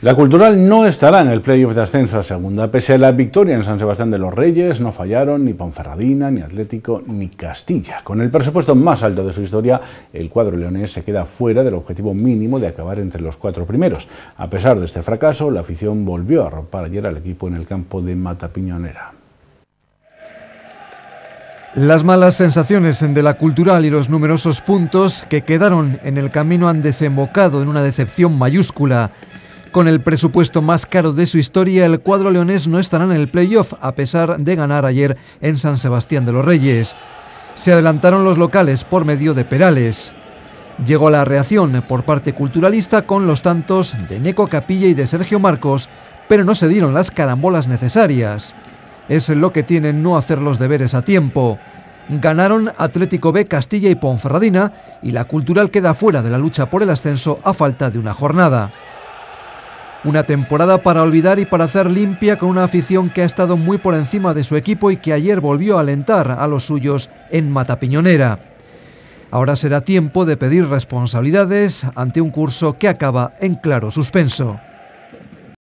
La Cultural no estará en el playoff de ascenso a segunda. Pese a la victoria en San Sebastián de los Reyes, no fallaron ni Ponferradina, ni Atlético, ni Castilla. Con el presupuesto más alto de su historia, el cuadro leonés se queda fuera del objetivo mínimo de acabar entre los cuatro primeros. A pesar de este fracaso, la afición volvió a romper ayer al equipo en el campo de Matapiñonera. Las malas sensaciones de la cultural y los numerosos puntos que quedaron en el camino han desembocado en una decepción mayúscula. Con el presupuesto más caro de su historia, el cuadro leonés no estará en el playoff, a pesar de ganar ayer en San Sebastián de los Reyes. Se adelantaron los locales por medio de Perales. Llegó la reacción por parte culturalista con los tantos de Neco Capilla y de Sergio Marcos, pero no se dieron las carambolas necesarias. Es lo que tienen no hacer los deberes a tiempo. Ganaron Atlético B, Castilla y Ponferradina y la Cultural queda fuera de la lucha por el ascenso a falta de una jornada. Una temporada para olvidar y para hacer limpia con una afición que ha estado muy por encima de su equipo y que ayer volvió a alentar a los suyos en Matapiñonera. Ahora será tiempo de pedir responsabilidades ante un curso que acaba en claro suspenso.